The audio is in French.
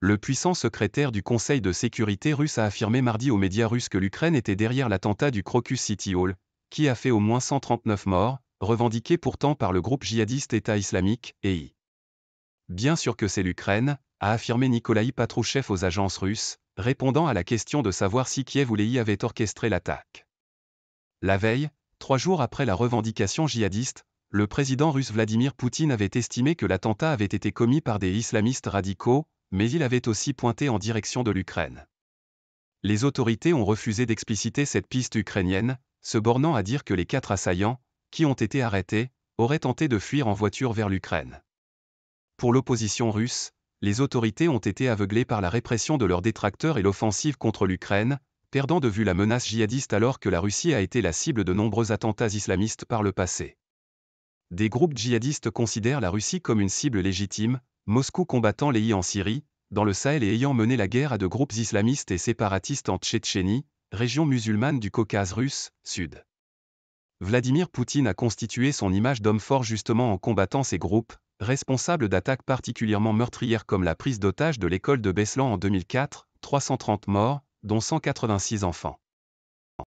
Le puissant secrétaire du Conseil de sécurité russe a affirmé mardi aux médias russes que l'Ukraine était derrière l'attentat du Crocus City Hall, qui a fait au moins 139 morts, revendiqué pourtant par le groupe djihadiste État islamique, EI. Bien sûr que c'est l'Ukraine, a affirmé Nikolaï Patrouchev aux agences russes, répondant à la question de savoir si Kiev ou l'EI avaient orchestré l'attaque. La veille, trois jours après la revendication djihadiste, le président russe Vladimir Poutine avait estimé que l'attentat avait été commis par des islamistes radicaux, mais il avait aussi pointé en direction de l'Ukraine. Les autorités ont refusé d'expliciter cette piste ukrainienne, se bornant à dire que les quatre assaillants, qui ont été arrêtés, auraient tenté de fuir en voiture vers l'Ukraine. Pour l'opposition russe, les autorités ont été aveuglées par la répression de leurs détracteurs et l'offensive contre l'Ukraine, perdant de vue la menace djihadiste alors que la Russie a été la cible de nombreux attentats islamistes par le passé. Des groupes djihadistes considèrent la Russie comme une cible légitime, Moscou combattant les I en Syrie, dans le Sahel et ayant mené la guerre à de groupes islamistes et séparatistes en Tchétchénie, région musulmane du Caucase russe, sud. Vladimir Poutine a constitué son image d'homme fort justement en combattant ces groupes, responsables d'attaques particulièrement meurtrières comme la prise d'otage de l'école de Beslan en 2004, 330 morts, dont 186 enfants.